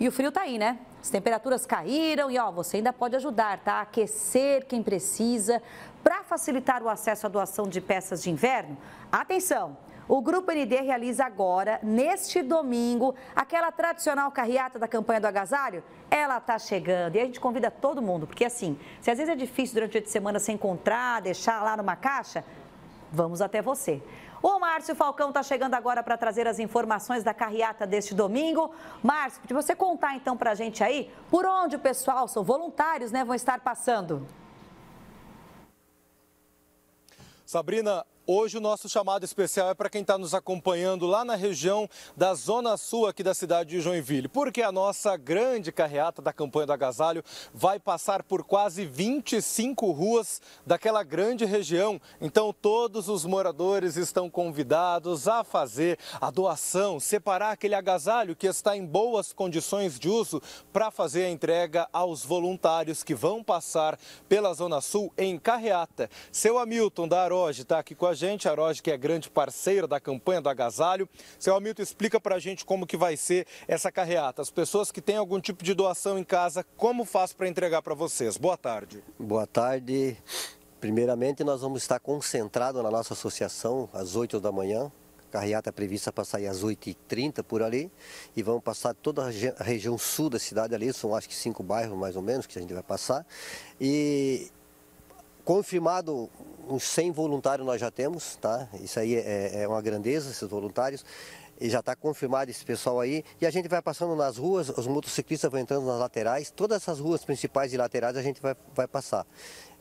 E o frio tá aí, né? As temperaturas caíram e ó, você ainda pode ajudar, tá? Aquecer quem precisa. Para facilitar o acesso à doação de peças de inverno, atenção! O Grupo ND realiza agora, neste domingo, aquela tradicional carreata da campanha do agasalho. Ela está chegando e a gente convida todo mundo, porque assim, se às vezes é difícil durante de semana se encontrar, deixar lá numa caixa, vamos até você. O Márcio Falcão está chegando agora para trazer as informações da carreata deste domingo. Márcio, pode você contar então para a gente aí por onde o pessoal, são voluntários, né, vão estar passando? Sabrina, Hoje o nosso chamado especial é para quem está nos acompanhando lá na região da Zona Sul aqui da cidade de Joinville, porque a nossa grande carreata da campanha do agasalho vai passar por quase 25 ruas daquela grande região. Então todos os moradores estão convidados a fazer a doação, separar aquele agasalho que está em boas condições de uso para fazer a entrega aos voluntários que vão passar pela Zona Sul em carreata. Seu Hamilton da Aroge está aqui com a gente gente, a Roge, que é grande parceira da campanha do agasalho. Seu Almito, explica para a gente como que vai ser essa carreata. As pessoas que têm algum tipo de doação em casa, como faz para entregar para vocês? Boa tarde. Boa tarde. Primeiramente, nós vamos estar concentrados na nossa associação às 8 da manhã, carreata é prevista para sair às 8h30 por ali e vamos passar toda a região sul da cidade ali, são acho que cinco bairros mais ou menos que a gente vai passar. E confirmado uns 100 voluntários nós já temos, tá? Isso aí é, é uma grandeza, esses voluntários. E já está confirmado esse pessoal aí. E a gente vai passando nas ruas, os motociclistas vão entrando nas laterais. Todas essas ruas principais e laterais a gente vai, vai passar.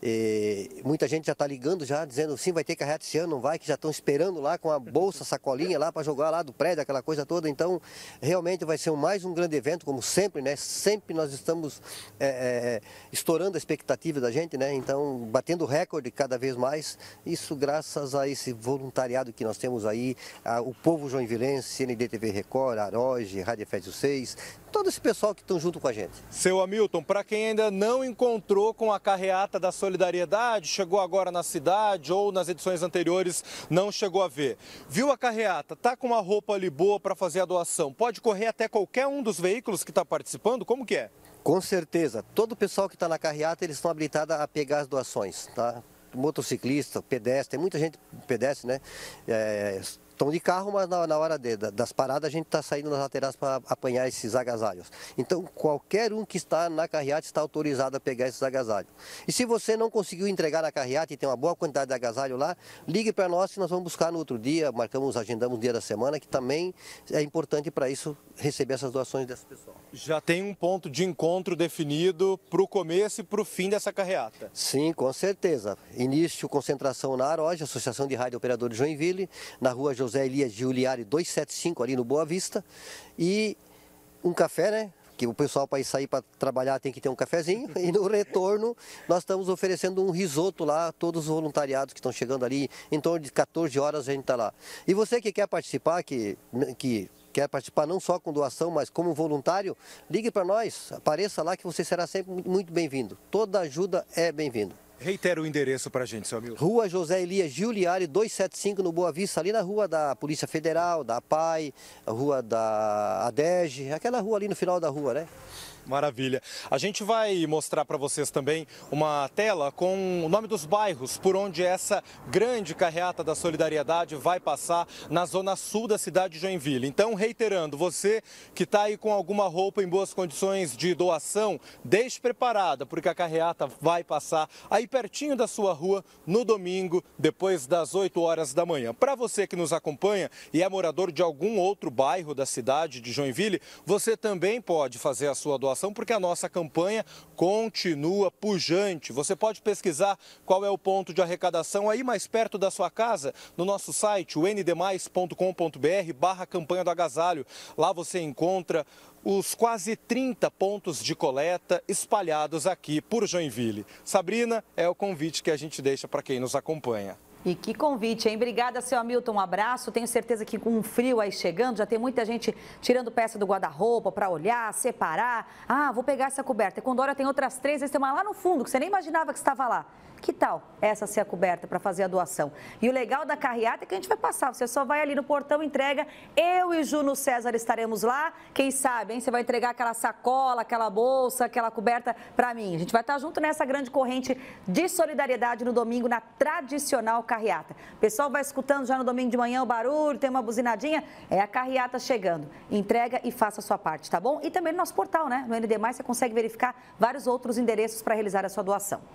E muita gente já está ligando já, dizendo sim, vai ter carreta esse ano, não vai, que já estão esperando lá com a bolsa, sacolinha lá para jogar lá do prédio, aquela coisa toda. Então, realmente vai ser mais um grande evento, como sempre, né? Sempre nós estamos é, é, é, estourando a expectativa da gente, né? Então, batendo recorde cada vez mais. Mas isso graças a esse voluntariado que nós temos aí, a, o povo joinvilense, CNDTV Record, Aroge, Rádio Efésio 6, todo esse pessoal que estão junto com a gente. Seu Hamilton, para quem ainda não encontrou com a carreata da solidariedade, chegou agora na cidade ou nas edições anteriores, não chegou a ver. Viu a carreata, tá com uma roupa ali boa para fazer a doação, pode correr até qualquer um dos veículos que está participando? Como que é? Com certeza. Todo o pessoal que está na carreata, eles estão habilitados a pegar as doações, tá? motociclista, pedestre, tem muita gente pedestre, né? É, estão de carro, mas na, na hora de, das paradas a gente está saindo nas laterais para apanhar esses agasalhos. Então, qualquer um que está na carreata está autorizado a pegar esses agasalhos. E se você não conseguiu entregar na carreata e tem uma boa quantidade de agasalho lá, ligue para nós e nós vamos buscar no outro dia, marcamos, agendamos o dia da semana, que também é importante para isso receber essas doações dessa pessoa. Já tem um ponto de encontro definido para o começo e para o fim dessa carreata? Sim, com certeza. Início, concentração na Aroge, Associação de Rádio Operador de Joinville, na rua José José Elias Giuliari 275 ali no Boa Vista. E um café, né? Que o pessoal para sair para trabalhar tem que ter um cafezinho. E no retorno nós estamos oferecendo um risoto lá, todos os voluntariados que estão chegando ali, em torno de 14 horas a gente está lá. E você que quer participar, que, que quer participar não só com doação, mas como voluntário, ligue para nós, apareça lá que você será sempre muito bem-vindo. Toda ajuda é bem-vinda. Reitera o endereço para a gente, seu amigo. Rua José Elias Giuliari 275, no Boa Vista, ali na rua da Polícia Federal, da PAI, a rua da ADEG, aquela rua ali no final da rua, né? Maravilha. A gente vai mostrar para vocês também uma tela com o nome dos bairros por onde essa grande carreata da solidariedade vai passar na zona sul da cidade de Joinville. Então, reiterando, você que está aí com alguma roupa em boas condições de doação, deixe preparada, porque a carreata vai passar aí pertinho da sua rua no domingo, depois das 8 horas da manhã. Para você que nos acompanha e é morador de algum outro bairro da cidade de Joinville, você também pode fazer a sua doação porque a nossa campanha continua pujante. Você pode pesquisar qual é o ponto de arrecadação aí mais perto da sua casa, no nosso site, o ndmais.com.br barra campanha do agasalho. Lá você encontra os quase 30 pontos de coleta espalhados aqui por Joinville. Sabrina, é o convite que a gente deixa para quem nos acompanha. E que convite, hein? Obrigada, seu Hamilton. Um abraço. Tenho certeza que com o frio aí chegando, já tem muita gente tirando peça do guarda-roupa para olhar, separar. Ah, vou pegar essa coberta. E com Dora tem outras três, tem uma lá no fundo, que você nem imaginava que estava lá. Que tal essa ser a coberta para fazer a doação? E o legal da carreata é que a gente vai passar. Você só vai ali no portão, entrega. Eu e Juno César estaremos lá. Quem sabe, hein? Você vai entregar aquela sacola, aquela bolsa, aquela coberta para mim. A gente vai estar tá junto nessa grande corrente de solidariedade no domingo, na tradicional carreata. O pessoal vai escutando já no domingo de manhã o barulho, tem uma buzinadinha, é a carreata chegando. Entrega e faça a sua parte, tá bom? E também no nosso portal, né? No ND+, você consegue verificar vários outros endereços para realizar a sua doação.